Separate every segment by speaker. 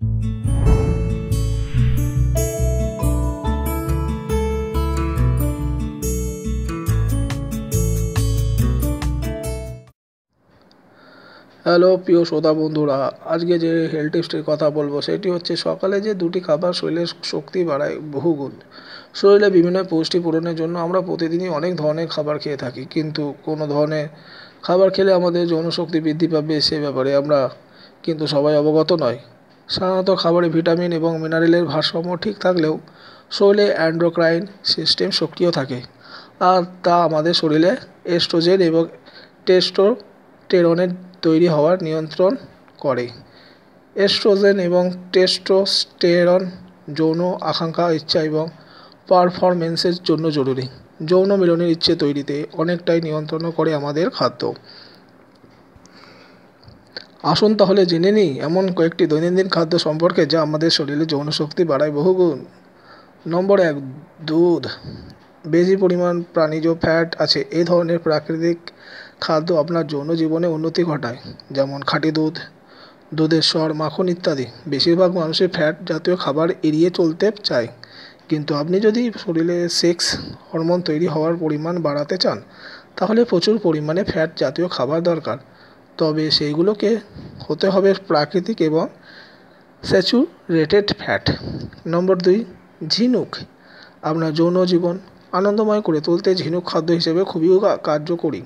Speaker 1: hello প্রিয় শ্রোতা বন্ধুরা আজকে যে হেলথ টিপসটির কথা বলবো সেটি হচ্ছে সকালে যে দুটি খাবার শরীরের শক্তি বাড়ায় বহুগুণ শরীরে বিভিন্ন পুষ্টি পূরণের জন্য আমরা প্রতিদিনই অনেক ধরনের খাবার খেয়ে থাকি কিন্তু কোনো ধরনের খাবার খেলে আমাদের যৌনশক্তি বৃদ্ধি পাবে সে ব্যাপারে আমরা কিন্তু সবাই অবগত নয় সাধারণত খাবারে ভিটামিন এবং মিনারেলের ভারসাম্য ঠিক থাকলেও শরীরে অ্যান্ড্রোক্রাইন সিস্টেম সক্রিয় থাকে আর তা আমাদের শরীরে এস্ট্রোজেন এবং টেস্টোস্টেরনের তৈরি হওয়ার নিয়ন্ত্রণ করে এস্ট্রোজেন এবং টেস্টোস্টেরন যৌন আকাঙ্ক্ষা ইচ্ছা এবং পারফরমেন্সের জন্য জরুরি যৌন মিলনের ইচ্ছে তৈরিতে অনেকটাই নিয়ন্ত্রণ করে আমাদের খাদ্য আসুন তাহলে জেনে নিই এমন কয়েকটি দৈনন্দিন খাদ্য সম্পর্কে যা আমাদের শরীরে যৌন শক্তি বাড়ায় বহুগুণ নম্বর এক দুধ বেশি পরিমাণ প্রাণীজ ফ্যাট আছে এই ধরনের প্রাকৃতিক খাদ্য আপনার যৌন জীবনে উন্নতি ঘটায় যেমন খাঁটি দুধ দুধের স্বর মাখন ইত্যাদি বেশিরভাগ মানুষের ফ্যাট জাতীয় খাবার এড়িয়ে চলতে চায় কিন্তু আপনি যদি শরীরে সেক্স হরমোন তৈরি হওয়ার পরিমাণ বাড়াতে চান তাহলে প্রচুর পরিমাণে ফ্যাট জাতীয় খাবার দরকার তবে সেইগুলোকে হতে হবে প্রাকৃতিক এবং স্যাচুরেটেড ফ্যাট নম্বর দুই ঝিনুক আপনার যৌন জীবন আনন্দময় করে তুলতে ঝিনুক খাদ্য হিসেবে খুবই কার্যকরী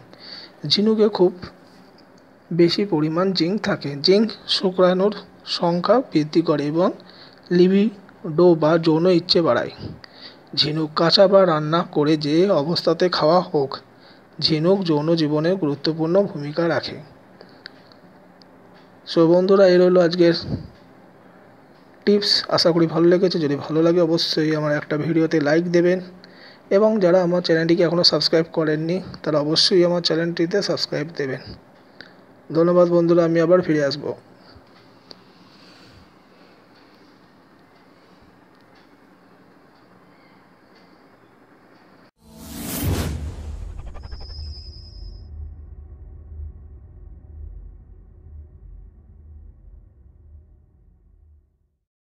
Speaker 1: ঝিনুকে খুব বেশি পরিমাণ জিঙ্ক থাকে জিঙ্ক শুক্রাণুর সংখ্যা বৃদ্ধি করে এবং ডো বা যৌন ইচ্ছে বাড়ায় ঝিনুক কাঁচা বা রান্না করে যে অবস্থাতে খাওয়া হোক ঝিনুক যৌন জীবনে গুরুত্বপূর্ণ ভূমিকা রাখে সো বন্ধুরা এই রইলো আজকের টিপস আশা করি ভালো লেগেছে যদি ভালো লাগে অবশ্যই আমার একটা ভিডিওতে লাইক দেবেন এবং যারা আমার চ্যানেলটিকে এখনও সাবস্ক্রাইব করেননি তারা অবশ্যই আমার চ্যানেলটিতে সাবস্ক্রাইব দেবেন ধন্যবাদ বন্ধুরা আমি আবার ফিরে আসবো